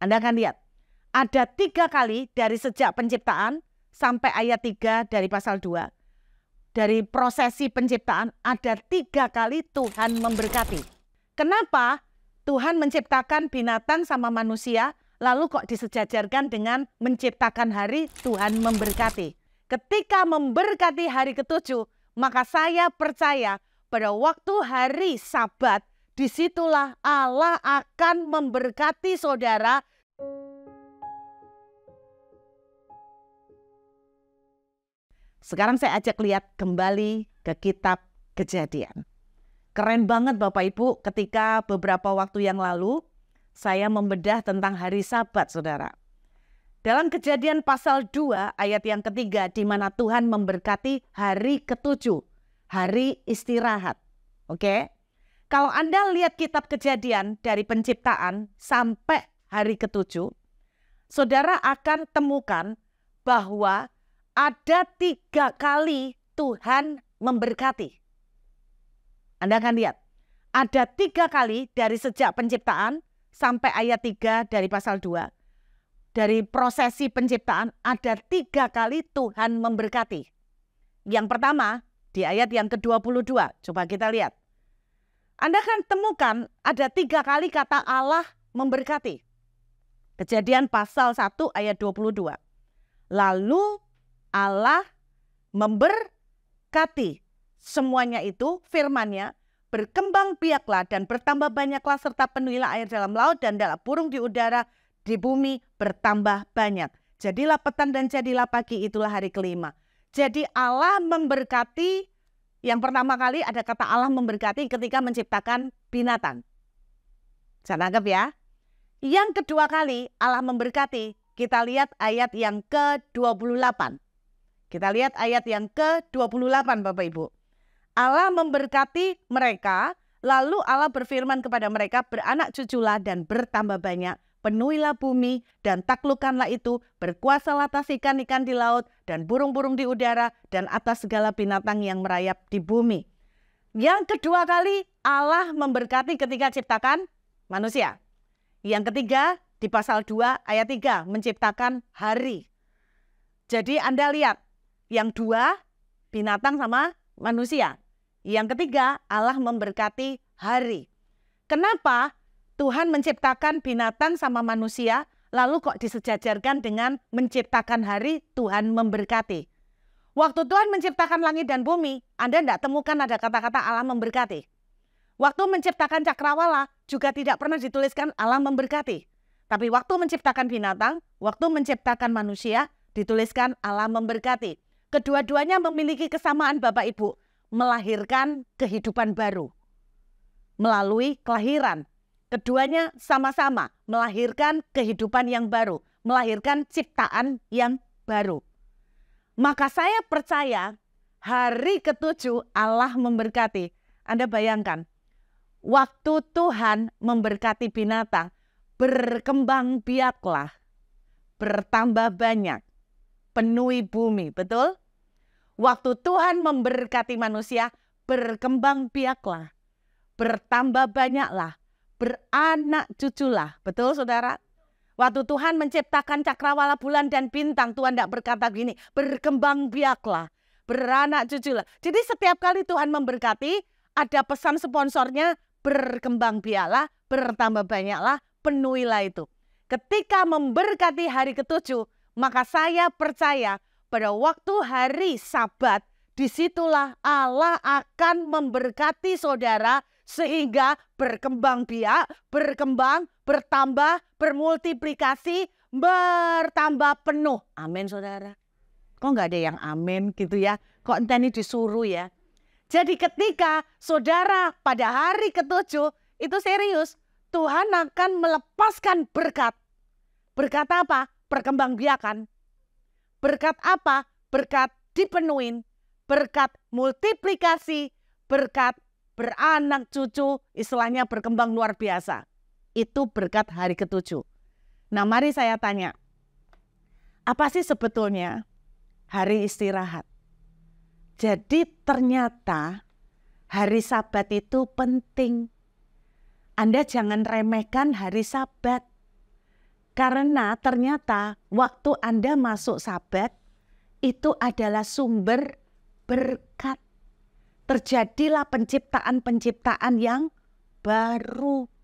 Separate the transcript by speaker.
Speaker 1: Anda akan lihat. Ada tiga kali dari sejak penciptaan sampai ayat 3 dari pasal 2. Dari prosesi penciptaan ada tiga kali Tuhan memberkati. Kenapa Tuhan menciptakan binatang sama manusia lalu kok disejajarkan dengan menciptakan hari Tuhan memberkati. Ketika memberkati hari ketujuh maka saya percaya pada waktu hari sabat disitulah Allah akan memberkati saudara. Sekarang saya ajak lihat kembali ke kitab kejadian. Keren banget Bapak Ibu ketika beberapa waktu yang lalu saya membedah tentang hari sabat saudara. Dalam kejadian pasal 2 ayat yang ketiga di mana Tuhan memberkati hari ketujuh, hari istirahat. Oke, okay? Kalau Anda lihat kitab kejadian dari penciptaan sampai hari ketujuh, saudara akan temukan bahwa ada tiga kali Tuhan memberkati. Anda akan lihat, ada tiga kali dari sejak penciptaan sampai ayat tiga dari pasal dua Dari prosesi penciptaan ada tiga kali Tuhan memberkati. Yang pertama di ayat yang ke-22, coba kita lihat. Anda akan temukan ada tiga kali kata Allah memberkati. Kejadian pasal 1 ayat 22. Lalu Allah memberkati semuanya itu firmannya berkembang biaklah dan bertambah banyaklah serta penuhilah air dalam laut dan dalam burung di udara di bumi bertambah banyak. Jadilah petang dan jadilah pagi itulah hari kelima. Jadi Allah memberkati yang pertama kali ada kata Allah memberkati ketika menciptakan binatang. Saya tangkap ya. Yang kedua kali Allah memberkati, kita lihat ayat yang ke-28. Kita lihat ayat yang ke-28 Bapak Ibu. Allah memberkati mereka, lalu Allah berfirman kepada mereka, beranak cuculah dan bertambah banyak, penuhilah bumi dan taklukkanlah itu, berkuasa atas ikan-ikan di laut dan burung-burung di udara dan atas segala binatang yang merayap di bumi. Yang kedua kali Allah memberkati ketika ciptakan manusia. Yang ketiga di pasal 2 ayat 3 menciptakan hari. Jadi Anda lihat yang dua binatang sama manusia. Yang ketiga Allah memberkati hari. Kenapa? Tuhan menciptakan binatang sama manusia, lalu kok disejajarkan dengan menciptakan hari Tuhan memberkati. Waktu Tuhan menciptakan langit dan bumi, Anda tidak temukan ada kata-kata Allah memberkati. Waktu menciptakan cakrawala juga tidak pernah dituliskan Allah memberkati. Tapi waktu menciptakan binatang, waktu menciptakan manusia, dituliskan Allah memberkati. Kedua-duanya memiliki kesamaan Bapak Ibu, melahirkan kehidupan baru melalui kelahiran. Keduanya sama-sama melahirkan kehidupan yang baru, melahirkan ciptaan yang baru. Maka saya percaya hari ketujuh Allah memberkati. Anda bayangkan, waktu Tuhan memberkati binatang, berkembang biaklah, bertambah banyak, penuhi bumi, betul? Waktu Tuhan memberkati manusia, berkembang biaklah, bertambah banyaklah, beranak cuculah. Betul saudara? Waktu Tuhan menciptakan cakrawala bulan dan bintang, Tuhan tidak berkata gini, berkembang biaklah, beranak cuculah. Jadi setiap kali Tuhan memberkati, ada pesan sponsornya, berkembang biaklah, bertambah banyaklah, penuhilah itu. Ketika memberkati hari ketujuh, maka saya percaya pada waktu hari sabat, disitulah Allah akan memberkati saudara sehingga berkembang biak, berkembang, bertambah, bermultiplikasi, bertambah penuh. Amin saudara. Kok nggak ada yang amin gitu ya? Kok entah ini disuruh ya? Jadi ketika saudara pada hari ketujuh itu serius, Tuhan akan melepaskan berkat. Berkat apa? biakan. Berkat apa? Berkat dipenuhin berkat multiplikasi, berkat beranak cucu, istilahnya berkembang luar biasa. Itu berkat hari ketujuh. Nah mari saya tanya, apa sih sebetulnya hari istirahat? Jadi ternyata hari sabat itu penting. Anda jangan remehkan hari sabat. Karena ternyata waktu Anda masuk sabat itu adalah sumber berkat. Terjadilah penciptaan-penciptaan yang baru.